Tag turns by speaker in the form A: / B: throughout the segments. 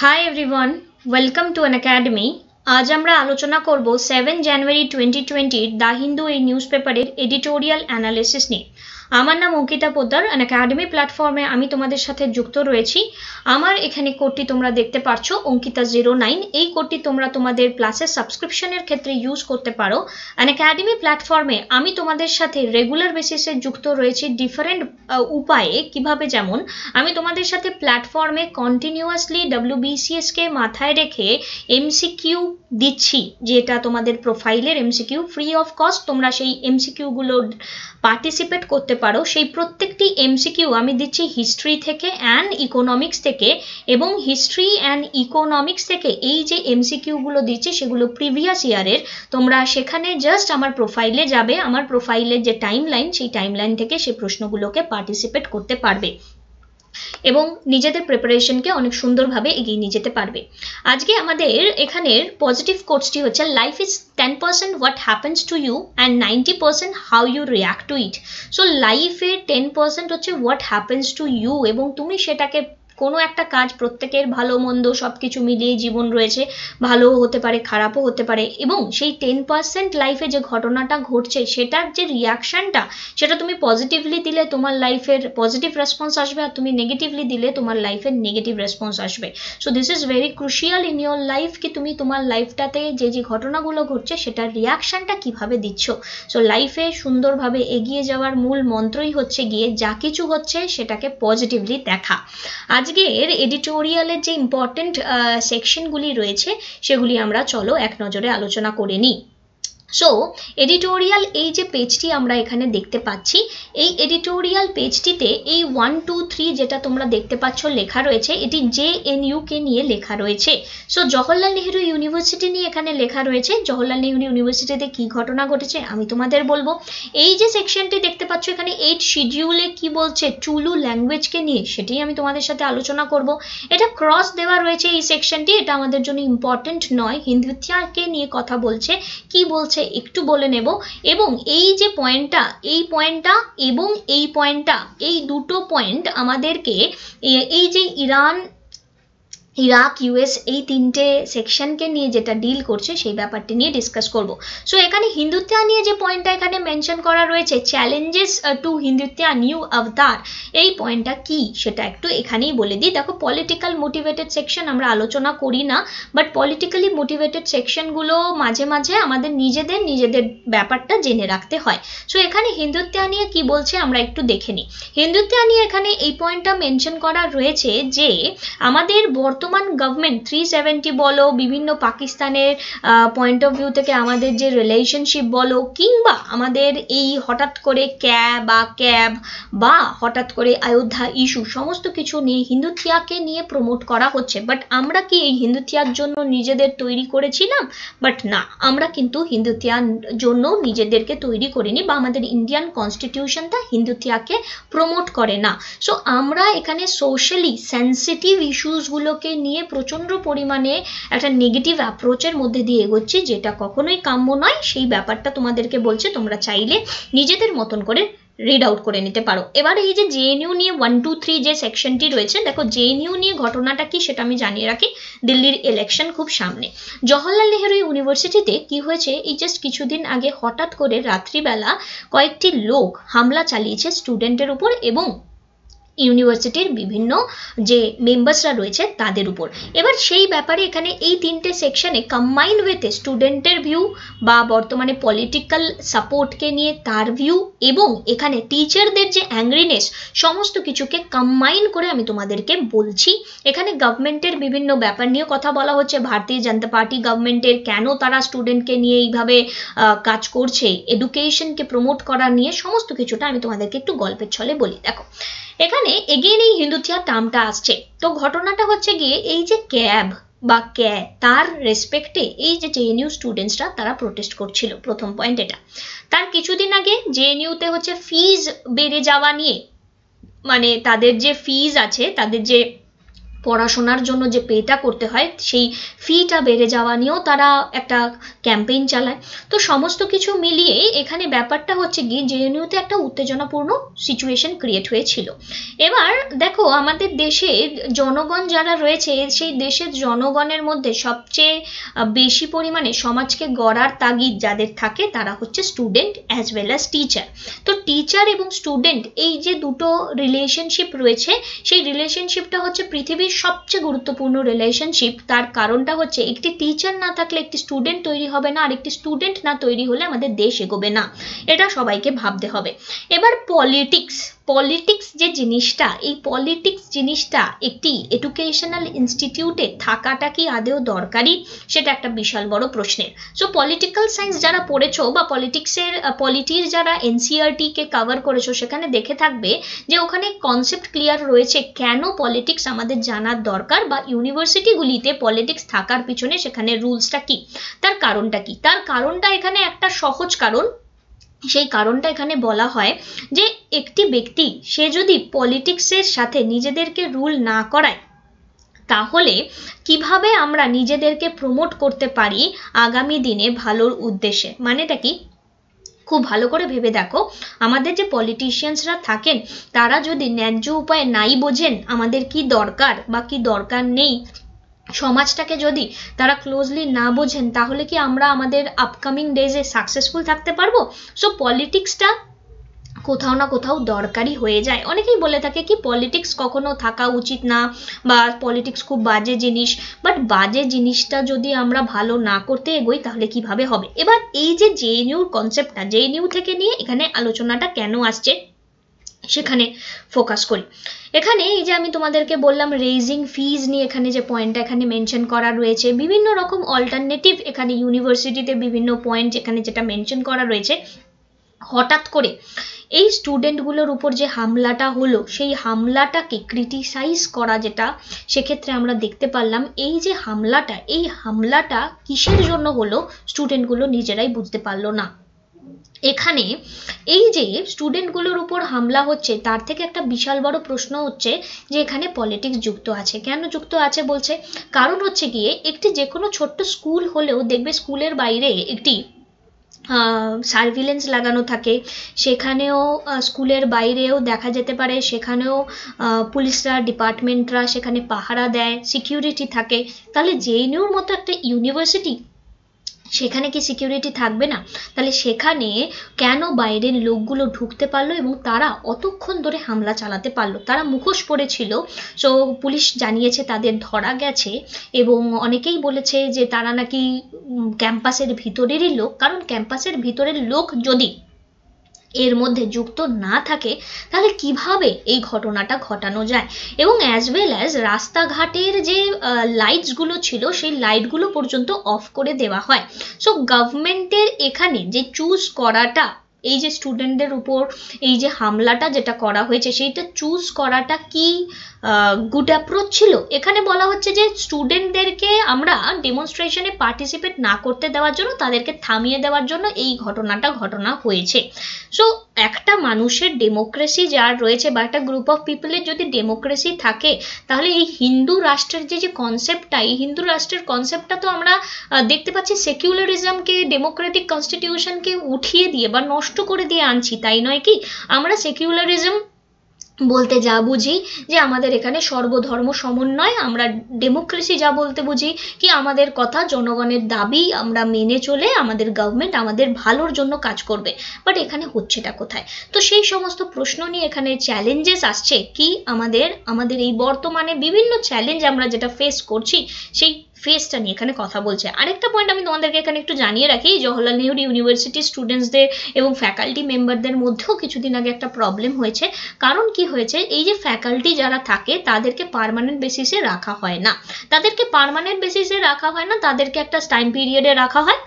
A: high everyone welcome to an academy আজ আমরা আলোচনা করব সেভেন জানুয়ারি টোয়েন্টি টোয়েন্টির দা হিন্দু এই নিউজ পেপারের এডিটোরিয়াল অ্যানালিসিস নিয়ে আমার নাম অঙ্কিতা পোদ্দার অ্যান একাডেমি প্ল্যাটফর্মে আমি তোমাদের সাথে যুক্ত রয়েছি আমার এখানে কোডটি তোমরা দেখতে পাচ্ছ অঙ্কিতা জিরো নাইন এই কোডটি তোমরা তোমাদের প্লাসের সাবস্ক্রিপশনের ক্ষেত্রে ইউজ করতে পারো অ্যান একাডেমি প্ল্যাটফর্মে আমি তোমাদের সাথে রেগুলার বেসিসে যুক্ত রয়েছি ডিফারেন্ট উপায়ে কিভাবে যেমন আমি তোমাদের সাথে প্ল্যাটফর্মে কন্টিনিউয়াসলি ডাব্লিউবিসিএসকে মাথায় রেখে এমসিকিউ দিচ্ছি যেটা তোমাদের প্রোফাইলের এমসিকিউ ফ্রি অফ কস্ট তোমরা সেই এমসিকিউগুলো পার্টিসিপেট করতে পারো সেই প্রত্যেকটি এমসিকিউ আমি দিচ্ছি হিস্ট্রি থেকে অ্যান্ড ইকোনমিক্স থেকে এবং হিস্ট্রি অ্যান্ড ইকোনমিক্স থেকে এই যে এমসিকিউগুলো দিচ্ছি সেগুলো প্রিভিয়াস ইয়ারের তোমরা সেখানে জাস্ট আমার প্রোফাইলে যাবে আমার প্রোফাইলের যে টাইম লাইন সেই টাইম লাইন থেকে সেই প্রশ্নগুলোকে পার্টিসিপেট করতে পারবে এবং নিজেদের প্রিপারেশনকে অনেক সুন্দরভাবে এগিয়ে নিয়ে যেতে পারবে আজকে আমাদের এখানের পজিটিভ কোর্সটি হচ্ছে life is ten percent what happens to you and ninety percent how you react to it so লাইফে টেন পার্সেন্ট হচ্ছে হোয়াট হ্যাপেন্স টু ইউ এবং তুমি সেটাকে কোনো একটা কাজ প্রত্যেকের ভালো মন্দ সব কিছু মিলিয়ে জীবন রয়েছে ভালোও হতে পারে খারাপও হতে পারে এবং সেই টেন পার্সেন্ট লাইফে যে ঘটনাটা ঘটছে সেটার যে রিয়াকশানটা সেটা তুমি পজিটিভলি দিলে তোমার লাইফের পজিটিভ রেসপন্স আসবে আর তুমি নেগেটিভলি দিলে তোমার লাইফের নেগেটিভ রেসপন্স আসবে so this is very crucial in your life কি তুমি তোমার লাইফটাতে যে যে ঘটনাগুলো ঘটছে সেটার রিয়াকশানটা কিভাবে দিচ্ছ সো লাইফে সুন্দরভাবে এগিয়ে যাওয়ার মূল মন্ত্রই হচ্ছে গিয়ে যা কিছু হচ্ছে সেটাকে পজিটিভলি দেখা আজ আজকের এডিটোরিয়ালের যে ইম্পর্টেন্ট সেকশনগুলি রয়েছে সেগুলি আমরা চলো এক নজরে আলোচনা করে নিই সো এডিটোরিয়াল এই যে পেজটি আমরা এখানে দেখতে পাচ্ছি এই এডিটোরিয়াল পেজটিতে এই ওয়ান টু থ্রি যেটা তোমরা দেখতে পাচ্ছ লেখা রয়েছে এটি জে এন নিয়ে লেখা রয়েছে সো জওহরলাল নেহরু ইউনিভার্সিটি নিয়ে এখানে লেখা রয়েছে জওহরলাল নেহরু ইউনিভার্সিটিতে কি ঘটনা ঘটেছে আমি তোমাদের বলবো এই যে সেকশনটি দেখতে পাচ্ছ এখানে এইট শিডিউলে কি বলছে টুলু ল্যাঙ্গুয়েজকে নিয়ে সেটি আমি তোমাদের সাথে আলোচনা করব এটা ক্রস দেওয়া রয়েছে এই সেকশনটি এটা আমাদের জন্য ইম্পর্টেন্ট নয় হিন্দুত্যাকে নিয়ে কথা বলছে কি বলছে আছে একটু বলে নেব এবং এই যে পয়েন্টটা এই পয়েন্টটা এবং এই পয়েন্টটা এই দুটো পয়েন্ট আমাদেরকে এই যে ইরান ইরাক ইউএস এই তিনটে সেকশনকে নিয়ে যেটা ডিল করছে সেই ব্যাপারটি নিয়ে ডিসকাস করব সো এখানে হিন্দুত্বা নিয়ে যে পয়েন্টটা এখানে মেনশন করা রয়েছে চ্যালেঞ্জেস টু হিন্দুত্বা নিউ অবতার এই পয়েন্টটা কি সেটা একটু এখানেই বলে দিই দেখো পলিটিক্যাল মোটিভেটেড সেকশন আমরা আলোচনা করি না বাট পলিটিক্যালি মোটিভেটেড সেকশনগুলো মাঝে মাঝে আমাদের নিজেদের নিজেদের ব্যাপারটা জেনে রাখতে হয় সো এখানে হিন্দুত্বা নিয়ে কি বলছে আমরা একটু দেখে নিই হিন্দুত্বা নিয়ে এখানে এই পয়েন্টটা মেনশন করা রয়েছে যে আমাদের বর্ত বর্তমান গভর্নমেন্ট থ্রি সেভেন্টি বলো বিভিন্ন পাকিস্তানের পয়েন্ট অফ ভিউ থেকে আমাদের যে রিলেশনশিপ বলো কিংবা আমাদের এই হঠাৎ করে ক্যাব বা ক্যাব বা হঠাৎ করে অযোধ্যা ইস্যু সমস্ত কিছু নিয়ে হিন্দুথিয়াকে নিয়ে প্রমোট করা হচ্ছে বাট আমরা কি এই হিন্দুথিয়ার জন্য নিজেদের তৈরি করেছিলাম বাট না আমরা কিন্তু হিন্দুথিয়ার জন্য নিজেদেরকে তৈরি করিনি বা আমাদের ইন্ডিয়ান কনস্টিটিউশনটা হিন্দুথিয়াকে প্রমোট করে না সো আমরা এখানে সোশ্যালি সেন্সিটিভ ইস্যুসগুলোকে নিয়ে প্রচণ্ড পরিমাণে একটা নেগেটিভ অ্যাপ্রোচের মধ্যে দিয়ে এগোচ্ছি যেটা কখনোই কাম্য নয় সেই ব্যাপারটা তোমাদেরকে বলছে তোমরা চাইলে নিজেদের মতন করে রিড আউট করে নিতে পারো এবার এই যে জেএনইউ নিয়ে ওয়ান টু থ্রি যে সেকশনটি রয়েছে দেখো জেএনইউ নিয়ে ঘটনাটা কি সেটা আমি জানিয়ে রাখি দিল্লির ইলেকশন খুব সামনে জওহরলাল নেহরু ইউনিভার্সিটিতে কি হয়েছে এই জাস্ট কিছুদিন আগে হঠাৎ করে রাত্রিবেলা কয়েকটি লোক হামলা চালিয়েছে স্টুডেন্টের উপর এবং ইউনিভার্সিটির বিভিন্ন যে মেম্বার্সরা রয়েছে তাদের উপর এবার সেই ব্যাপারে এখানে এই তিনটে সেকশানে কম্বাইন ওয়েতে স্টুডেন্টের ভিউ বা বর্তমানে পলিটিক্যাল সাপোর্টকে নিয়ে তার ভিউ এবং এখানে টিচারদের যে অ্যাংরিনেস সমস্ত কিছুকে কম্বাইন করে আমি তোমাদেরকে বলছি এখানে গভর্নমেন্টের বিভিন্ন ব্যাপার নিয়ে কথা বলা হচ্ছে ভারতীয় জনতা পার্টি গভর্নমেন্টের কেন তারা স্টুডেন্টকে নিয়ে এইভাবে কাজ করছে এডুকেশনকে প্রমোট করা নিয়ে সমস্ত কিছুটা আমি তোমাদেরকে একটু গল্পের ছলে বলি দেখো এখানে এগেন এই হিন্দুচিয়া টার্মটা আসছে তো ঘটনাটা হচ্ছে গিয়ে এই যে ক্যাব বা ক্যা তার রেসপেক্টে এই যে জেএনইউ স্টুডেন্টসরা তারা প্রোটেস্ট করছিল প্রথম পয়েন্ট এটা তার কিছুদিন আগে এনইউতে হচ্ছে ফিজ বেড়ে যাওয়া নিয়ে মানে তাদের যে ফিজ আছে তাদের যে পড়াশোনার জন্য যে পেটা করতে হয় সেই ফিটা বেড়ে যাওয়া নিয়েও তারা একটা ক্যাম্পেইন চালায় তো সমস্ত কিছু মিলিয়ে এখানে ব্যাপারটা হচ্ছে গিয়ে জেএনইউতে একটা উত্তেজনাপূর্ণ সিচুয়েশন ক্রিয়েট হয়েছিল এবার দেখো আমাদের দেশে জনগণ যারা রয়েছে সেই দেশের জনগণের মধ্যে সবচেয়ে বেশি পরিমাণে সমাজকে গড়ার তাগিদ যাদের থাকে তারা হচ্ছে student as well as teacher তো টিচার এবং স্টুডেন্ট এই যে দুটো রিলেশনশিপ রয়েছে সেই রিলেশনশিপটা হচ্ছে পৃথিবীর সবচেয়ে গুরুত্বপূর্ণ রিলেশনশিপ তার কারণটা হচ্ছে একটি টিচার না থাকলে একটি স্টুডেন্ট তৈরি হবে না আর একটি স্টুডেন্ট না তৈরি হলে আমাদের দেশ এগোবে না এটা সবাইকে ভাবতে হবে এবার পলিটিক্স পলিটিক্স যে জিনিসটা এই পলিটিক্স জিনিসটা একটি এডুকেশনাল ইনস্টিটিউটে থাকাটা কি আদেও দরকারি সেটা একটা বিশাল বড় প্রশ্নের সো পলিটিক্যাল সায়েন্স যারা পড়েছো বা পলিটিক্সের পলিটির যারা এনসিআরটিকে e কভার করেছো সেখানে দেখে থাকবে যে ওখানে কনসেপ্ট ক্লিয়ার রয়েছে কেন পলিটিক্স আমাদের জানা জানার দরকার বা ইউনিভার্সিটিগুলিতে পলিটিক্স থাকার পিছনে সেখানে রুলসটা কি তার কারণটা কি তার কারণটা এখানে একটা সহজ কারণ সেই কারণটা এখানে বলা হয় যে একটি ব্যক্তি সে যদি পলিটিক্সের সাথে নিজেদেরকে রুল না করায় তাহলে কিভাবে আমরা নিজেদেরকে প্রমোট করতে পারি আগামী দিনে ভালোর উদ্দেশ্যে মানেটা কি খুব ভালো করে ভেবে দেখো আমাদের যে পলিটিশিয়ানসরা থাকেন তারা যদি ন্যায্য উপায়ে নাই বোঝেন আমাদের কি দরকার বা কি দরকার নেই সমাজটাকে যদি তারা ক্লোজলি না বোঝেন তাহলে কি আমরা আমাদের আপকামিং ডেজে সাকসেসফুল থাকতে পারবো সো পলিটিক্সটা কোথাও না কোথাও দরকারি হয়ে যায় অনেকেই বলে থাকে কি পলিটিক্স কখনো থাকা উচিত না বা পলিটিক্স খুব বাজে জিনিস বাট বাজে জিনিসটা যদি আমরা ভালো না করতে এগোই তাহলে কিভাবে হবে এবার এই যে জেএনইউর কনসেপ্টটা জেএনইউ থেকে নিয়ে এখানে আলোচনাটা কেন আসছে সেখানে ফোকাস করি এখানে এই যে আমি তোমাদেরকে বললাম রেইজিং ফিজ নিয়ে এখানে যে পয়েন্টটা এখানে মেনশন করা রয়েছে বিভিন্ন রকম অল্টারনেটিভ এখানে ইউনিভার্সিটিতে বিভিন্ন পয়েন্ট এখানে যেটা মেনশন করা রয়েছে হঠাৎ করে এই স্টুডেন্টগুলোর উপর যে হামলাটা হলো সেই হামলাটাকে ক্রিটিসাইজ করা যেটা সেক্ষেত্রে আমরা দেখতে পারলাম এই যে হামলাটা এই হামলাটা কিসের জন্য হলো স্টুডেন্টগুলো নিজেরাই বুঝতে পারলো না এখানে এই যে স্টুডেন্টগুলোর উপর হামলা হচ্ছে তার থেকে একটা বিশাল বড় প্রশ্ন হচ্ছে যে এখানে পলিটিক্স যুক্ত আছে কেন যুক্ত আছে বলছে কারণ হচ্ছে গিয়ে একটি যে কোনো ছোট্ট স্কুল হলেও দেখবে স্কুলের বাইরে একটি সার্ভিলেন্স লাগানো থাকে সেখানেও স্কুলের বাইরেও দেখা যেতে পারে সেখানেও পুলিশরা ডিপার্টমেন্টরা সেখানে পাহারা দেয় সিকিউরিটি থাকে তাহলে জেএনইউর মতো একটা ইউনিভার্সিটি সেখানে কি সিকিউরিটি থাকবে না তাহলে সেখানে কেন বাইরের লোকগুলো ঢুকতে পারলো এবং তারা অতক্ষণ ধরে হামলা চালাতে পারলো তারা মুখোশ পড়েছিল সো পুলিশ জানিয়েছে তাদের ধরা গেছে এবং অনেকেই বলেছে যে তারা নাকি ক্যাম্পাসের ভিতরেরই লোক কারণ ক্যাম্পাসের ভিতরের লোক যদি এর মধ্যে যুক্ত না থাকে তাহলে কিভাবে এই ঘটনাটা ঘটানো যায় এবং অ্যাজ ওয়েল অ্যাজ রাস্তাঘাটের যে লাইটসগুলো ছিল সেই লাইটগুলো পর্যন্ত অফ করে দেওয়া হয় সো গভর্নমেন্টের এখানে যে চুজ করাটা এই যে স্টুডেন্টদের উপর এই যে হামলাটা যেটা করা হয়েছে সেইটা চুজ করাটা কি গুড অ্যাপ্রোচ ছিল এখানে বলা হচ্ছে যে স্টুডেন্টদেরকে আমরা ডেমনস্ট্রেশনে পার্টিসিপেট না করতে দেওয়ার জন্য তাদেরকে থামিয়ে দেওয়ার জন্য এই ঘটনাটা ঘটনা হয়েছে সো একটা মানুষের ডেমোক্রেসি যার রয়েছে বা একটা গ্রুপ অফ পিপলের যদি ডেমোক্রেসি থাকে তাহলে এই হিন্দু রাষ্ট্রের যে যে কনসেপ্টটা এই হিন্দু রাষ্ট্রের কনসেপ্টটা তো আমরা দেখতে পাচ্ছি সেকুলারিজমকে ডেমোক্রেটিক কনস্টিটিউশনকে উঠিয়ে দিয়ে বা নষ্ট করে দিয়ে আনছি তাই নয় কি আমরা সেকুলারিজম বলতে যা বুঝি যে আমাদের এখানে সর্বধর্ম সমন্বয় আমরা ডেমোক্রেসি যা বলতে বুঝি কি আমাদের কথা জনগণের দাবি আমরা মেনে চলে আমাদের গভর্নমেন্ট আমাদের ভালোর জন্য কাজ করবে বাট এখানে হচ্ছেটা কোথায় তো সেই সমস্ত প্রশ্ন নিয়ে এখানে চ্যালেঞ্জেস আসছে কি আমাদের আমাদের এই বর্তমানে বিভিন্ন চ্যালেঞ্জ আমরা যেটা ফেস করছি সেই ফেসটা নিয়ে এখানে কথা বলছে আরেকটা পয়েন্ট আমি তোমাদেরকে এখানে একটু জানিয়ে রাখি জওহরলাল নেহরু ইউনিভার্সিটি স্টুডেন্টসদের এবং ফ্যাকাল্টি মেম্বারদের মধ্যেও কিছুদিন আগে একটা প্রবলেম হয়েছে কারণ কি হয়েছে এই যে ফ্যাকাল্টি যারা থাকে তাদেরকে পারমানেন্ট বেসিসে রাখা হয় না তাদেরকে পারমানেন্ট বেসিসে রাখা হয় না তাদেরকে একটা টাইম পিরিয়ডে রাখা হয়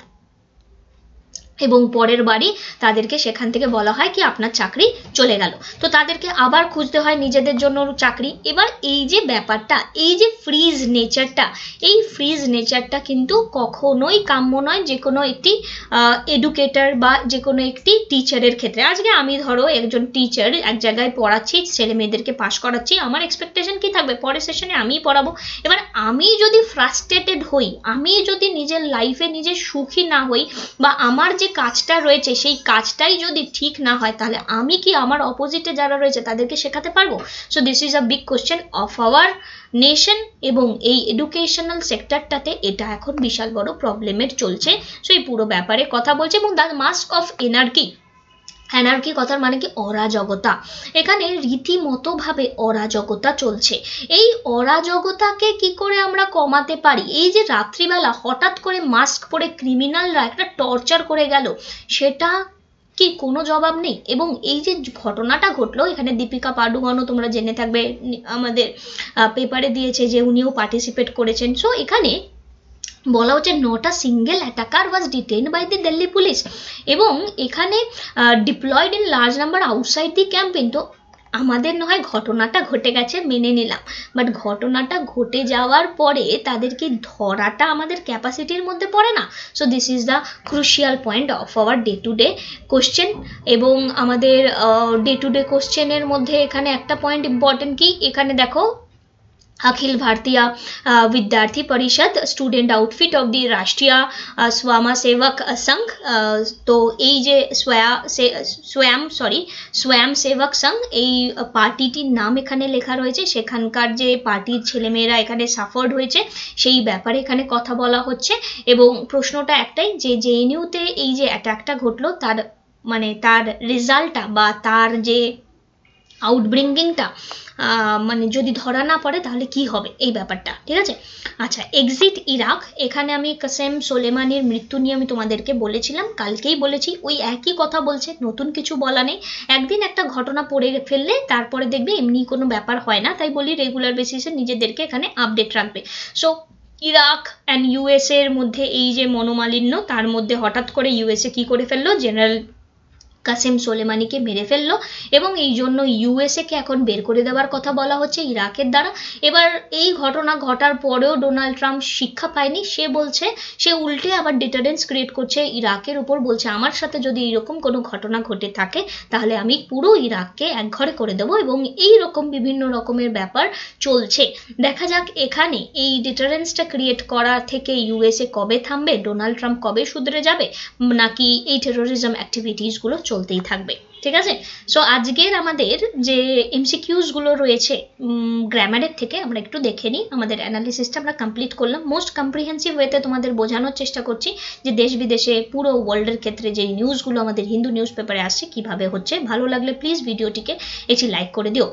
A: এবং পরের বাড়ি তাদেরকে সেখান থেকে বলা হয় কি আপনার চাকরি চলে গেল তো তাদেরকে আবার খুঁজতে হয় নিজেদের জন্য চাকরি এবার এই যে ব্যাপারটা এই যে ফ্রিজ নেচারটা এই ফ্রিজ নেচারটা কিন্তু কখনোই কাম্য নয় যে কোনো একটি এডুকেটার বা যে কোনো একটি টিচারের ক্ষেত্রে আজকে আমি ধরো একজন টিচার এক জায়গায় পড়াচ্ছি ছেলে মেয়েদেরকে পাশ করাচ্ছি আমার এক্সপেকটেশন কি থাকবে পরের সেশনে আমি পড়াবো এবার আমি যদি ফ্রাস্ট্রেটেড হই আমি যদি নিজের লাইফে নিজে সুখী না হই বা আমার যে যে কাজটা রয়েছে সেই কাজটাই যদি ঠিক না হয় তাহলে আমি কি আমার অপোজিটে যারা রয়েছে তাদেরকে শেখাতে পারবো so this is a big question of our nation এবং এই এডুকেশনাল সেক্টরটাতে এটা এখন বিশাল বড় প্রবলেমের চলছে সো এই পুরো ব্যাপারে কথা বলছে এবং the mask of anarchy anarchy কথার মানে কি অরাজকতা এখানে রীতিমতোভাবে অরাজকতা চলছে এই অরাজকতাকে কি করে আমরা কমাতে পারি এই যে রাত্রিবেলা হঠাৎ করে মাস্ক পরে ক্রিমিনালরা একটা টর্চার করে গেল সেটা কি কোনো জবাব নেই এবং এই যে ঘটনাটা ঘটলো এখানে দীপিকা পাডুকোনও তোমরা জেনে থাকবে আমাদের পেপারে দিয়েছে যে উনিও পার্টিসিপেট করেছেন সো এখানে বলা হচ্ছে not a single attacker was detain by the Delhi police এবং এখানে deployed in large number outside the campaign তো আমাদের নয় ঘটনাটা ঘটে গেছে মেনে নিলাম বাট ঘটনাটা ঘটে যাওয়ার পরে তাদেরকে ধরাটা আমাদের ক্যাপাসিটির মধ্যে পড়ে না so this is the crucial point of our day to day question এবং আমাদের ডে টু ডে কোশ্চেনের মধ্যে এখানে একটা পয়েন্ট ইম্পর্টেন্ট কি এখানে দেখো Akhil Bhartiya uh, Vidyarthi Parishad student outfit of the Rashtriya uh, Swamasevak Sangh uh, তো এই যে স্বয়াম সরি স্বয়াম সেবক সংঘ এই পার্টিটির নাম এখানে লেখা রয়েছে সেখানকার যে পার্টির ছেলেমেয়েরা এখানে সাফার্ড হয়েছে সেই ব্যাপারে এখানে কথা বলা হচ্ছে এবং প্রশ্নটা একটাই যে জেএনইউতে এই যে অ্যাটাকটা ঘটলো তার মানে তার রেজাল্টটা বা তার যে আউটব্রিঙ্গিংটা মানে যদি ধরা না পড়ে তাহলে কি হবে এই ব্যাপারটা ঠিক আছে আচ্ছা এক্সিট ইরাক এখানে আমি কাসেম সোলেমানির মৃত্যু নিয়ে আমি তোমাদেরকে বলেছিলাম কালকেই বলেছি ওই একই কথা বলছে নতুন কিছু বলা নেই একদিন একটা ঘটনা পড়ে ফেললে তারপরে দেখবে এমনি কোনো ব্যাপার হয় না তাই বলি রেগুলার বেসিসে নিজেদেরকে এখানে আপডেট রাখবে সো ইরাক অ্যান্ড ইউএসের মধ্যে এই যে মনোমালিন্য তার মধ্যে হঠাৎ করে ইউএসএ কি করে ফেললো জেনারেল কাসেম সোলেমানিকে মেরে ফেলল এবং এই জন্য ইউএসএকে এখন বের করে দেওয়ার কথা বলা হচ্ছে ইরাকের দ্বারা এবার এই ঘটনা ঘটার পরেও ডোনাল্ড ট্রাম্প শিক্ষা পায়নি সে বলছে সে উল্টে আবার ডিটারেন্স ক্রিয়েট করছে ইরাকের উপর বলছে আমার সাথে যদি এরকম কোনো ঘটনা ঘটে থাকে তাহলে আমি পুরো ইরাককে একঘরে করে দেব এবং এই রকম বিভিন্ন রকমের ব্যাপার চলছে দেখা যাক এখানে এই ডিটারেন্সটা ক্রিয়েট করা থেকে ইউএসএ কবে থামবে ডোনাল্ড ট্রাম্প কবে শুধরে যাবে নাকি এই টেরোরিজম অ্যাক্টিভিটিসগুলো চলবে চলতেই থাকবে ঠিক আছে সো আজকের আমাদের যে এমসিকিউসগুলো রয়েছে গ্রামারের থেকে আমরা একটু দেখে নিই আমাদের অ্যানালিসিসটা আমরা কমপ্লিট করলাম মোস্ট কম্প্রিহেন্সিভ ওয়েতে তোমাদের বোঝানোর চেষ্টা করছি যে দেশ বিদেশে পুরো ওয়ার্ল্ডের ক্ষেত্রে যে নিউজগুলো আমাদের হিন্দু নিউজ পেপারে আসছে কীভাবে হচ্ছে ভালো লাগলে প্লিজ ভিডিওটিকে একটি লাইক করে দিও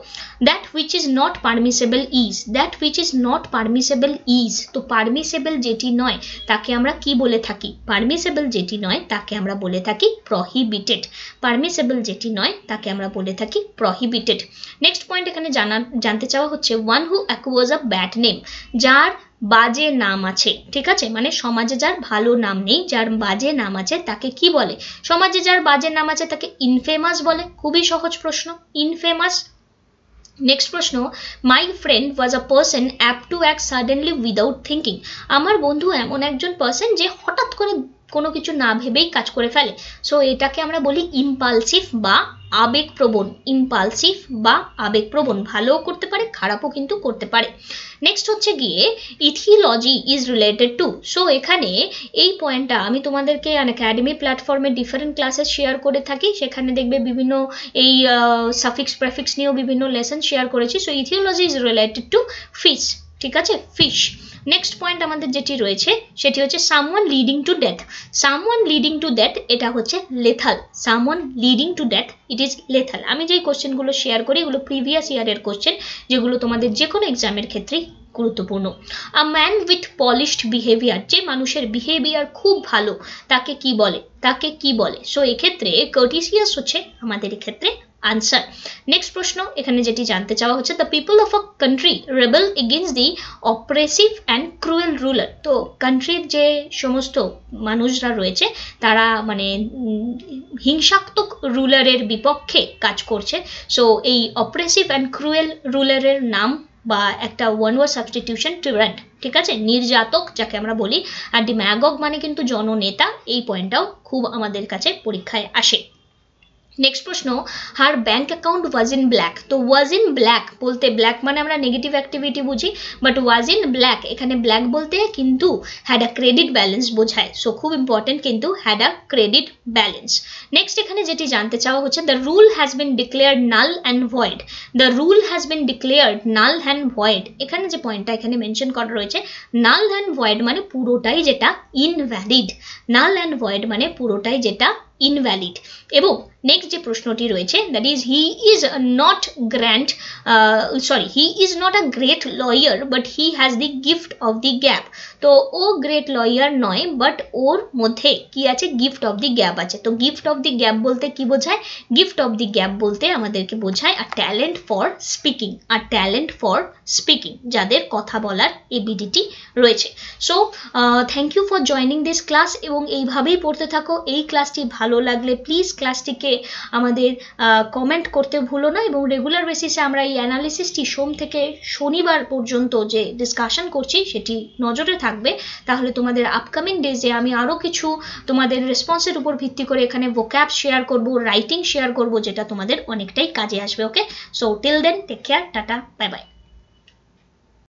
A: that which is not permissible is that which is not permissible is তো পারমিসেবল যেটি নয় তাকে আমরা কি বলে থাকি পারমিসেবল যেটি নয় তাকে আমরা বলে থাকি প্রহিবিটেড পারমিসেবল যেটি যেটি নয় তাকে আমরা বলে থাকি প্রহিবিটেড নেক্সট পয়েন্ট এখানে জানা জানতে চাওয়া হচ্ছে one who acquires a bad name যার বাজে নাম আছে ঠিক আছে মানে সমাজে যার ভালো নাম নেই যার বাজে নাম আছে তাকে কি বলে সমাজে যার বাজে নাম আছে তাকে ইনফেমাস বলে খুবই সহজ প্রশ্ন ইনফেমাস নেক্সট প্রশ্ন my friend was a person apt to act suddenly without thinking আমার বন্ধু এমন একজন পার্সন যে হঠাৎ করে কোনো কিছু না ভেবেই কাজ করে ফেলে সো এটাকে আমরা বলি ইম্পালসিভ বা আবেগপ্রবণ ইম্পালসিভ বা আবেগপ্রবণ ভালোও করতে পারে খারাপও কিন্তু করতে পারে নেক্সট হচ্ছে গিয়ে ichthyology is related to so এখানে এই পয়েন্টটা আমি তোমাদেরকে অ্যাকাডেমি প্ল্যাটফর্মে ডিফারেন্ট ক্লাসেস শেয়ার করে থাকি সেখানে দেখবে বিভিন্ন এই সাফিক্স প্রেফিক্স নিয়েও বিভিন্ন লেসন শেয়ার করেছি so ichthyology is related to fish ঠিক আছে ফিশ নেক্সট পয়েন্ট আমাদের যেটি রয়েছে সেটি হচ্ছে someone leading to death someone leading to death এটা হচ্ছে lethal someone leading to death it is lethal আমি যেই কোশ্চেনগুলো শেয়ার করি এগুলো প্রিভিয়াস ইয়ারের কোশ্চেন যেগুলো তোমাদের যে কোনো এক্সামের ক্ষেত্রেই গুরুত্বপূর্ণ a man with polished behaviour যে মানুষের বিহেভিয়ার খুব ভালো তাকে কি বলে তাকে কি বলে সো এক্ষেত্রে কটিসিয়াস হচ্ছে আমাদের এক্ষেত্রে আনসার নেক্সট প্রশ্ন এখানে যেটি জানতে চাওয়া হচ্ছে the people of a country rebel against the oppressive and cruel ruler তো কান্ট্রির যে সমস্ত মানুষরা রয়েছে তারা মানে হিংসাত্মক রুলারের বিপক্ষে কাজ করছে সো এই অপ্রেসিভ অ্যান্ড ক্রুয়েল রুলারের নাম বা একটা ওয়ান ওয়ার সাবস্টিটিউশন টিরান্ট ঠিক আছে নির্যাতক যাকে আমরা বলি আর ডিম্যাগগ মানে কিন্তু জননেতা এই পয়েন্টটাও খুব আমাদের কাছে পরীক্ষায় আসে নেক্সট প্রশ্ন her bank account was in black তো ওয়াজ ইন ব্ল্যাক বলতে ব্ল্যাক মানে আমরা নেগেটিভ অ্যাক্টিভিটি বুঝি বাট ওয়াজ ইন ব্ল্যাক এখানে ব্ল্যাক বলতে কিন্তু হ্যাড আ ক্রেডিট ব্যালেন্স বোঝায় সো খুব ইম্পর্টেন্ট কিন্তু had a credit balance next এখানে যেটি জানতে চাওয়া হচ্ছে the rule has been declared null and void the rule has been declared null and void এখানে যে পয়েন্টটা এখানে মেনশন করা রয়েছে নাল অ্যান্ড ভয়েড মানে পুরোটাই যেটা ইনভ্যালিড নাল অ্যান্ড ভয়েড মানে পুরোটাই যেটা invalid এবং next যে প্রশ্নটি রয়েছে that is he is not grant uh, sorry he is not a great lawyer but he has the gift of the gap তো ও গ্রেট লয়ার নয় বাট ওর মধ্যে কি আছে গিফট অফ দি গ্যাপ আছে তো গিফট অফ দি গ্যাপ বলতে কি বোঝায় গিফট অফ দি গ্যাপ বলতে আমাদেরকে বোঝায় আর ট্যালেন্ট ফর স্পিকিং আর ট্যালেন্ট ফর স্পিকিং যাদের কথা বলার এবিডিটি রয়েছে so thank you for joining this class এবং এইভাবেই পড়তে থাকো এই ক্লাসটি ভালো লাগলে প্লিজ ক্লাসটিকে আমাদের কমেন্ট করতে ভুলো না এবং রেগুলার বেসিসে আমরা এই অ্যানালিসিসটি সোম থেকে শনিবার পর্যন্ত যে ডিসকাশন করছি সেটি নজরে থাক থাকবে তাহলে তোমাদের আপকামিং ডেজে আমি আরও কিছু তোমাদের রেসপন্সের উপর ভিত্তি করে এখানে ভোক্যাপ শেয়ার করব রাইটিং শেয়ার করব যেটা তোমাদের অনেকটাই কাজে আসবে okay so till then take care tata bye by